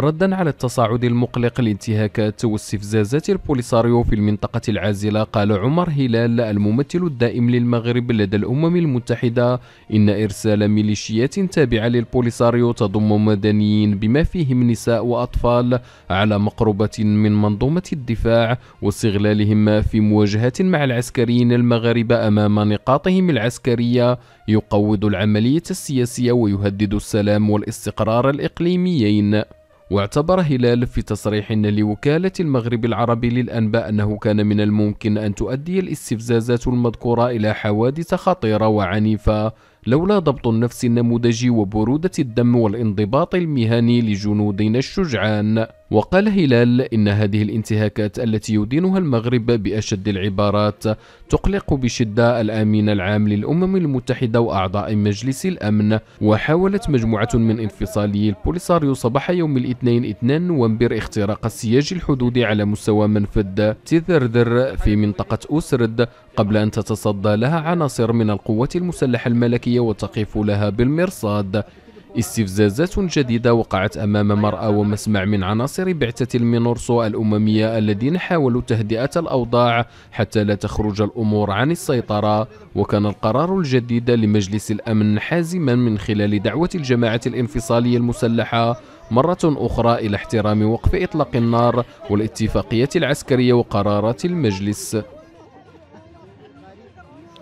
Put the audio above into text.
ردا على التصاعد المقلق لانتهاكات واستفزازات البوليساريو في المنطقة العازلة قال عمر هلال الممثل الدائم للمغرب لدى الأمم المتحدة إن إرسال ميليشيات تابعة للبوليساريو تضم مدنيين بما فيهم نساء وأطفال على مقربة من منظومة الدفاع واستغلالهم في مواجهة مع العسكريين المغاربة أمام نقاطهم العسكرية يقوض العملية السياسية ويهدد السلام والاستقرار الإقليميين واعتبر هلال في تصريح لوكالة المغرب العربي للأنباء أنه كان من الممكن أن تؤدي الاستفزازات المذكورة إلى حوادث خطيرة وعنيفة لولا ضبط النفس النموذجي وبرودة الدم والانضباط المهني لجنودنا الشجعان وقال هلال إن هذه الانتهاكات التي يدينها المغرب بأشد العبارات تقلق بشدة الأمين العام للأمم المتحدة وأعضاء مجلس الأمن وحاولت مجموعة من انفصالي البوليساريو صباح يوم الاثنين 2 نوفمبر اختراق السياج الحدودي على مستوى منفذ تذرذر في منطقة أسرد قبل أن تتصدى لها عناصر من القوات المسلحة الملكية وتقف لها بالمرصاد استفزازات جديدة وقعت أمام مرأى ومسمع من عناصر بعثة المينورسو الأممية الذين حاولوا تهدئة الأوضاع حتى لا تخرج الأمور عن السيطرة وكان القرار الجديد لمجلس الأمن حازما من خلال دعوة الجماعة الانفصالية المسلحة مرة أخرى إلى احترام وقف إطلاق النار والاتفاقية العسكرية وقرارات المجلس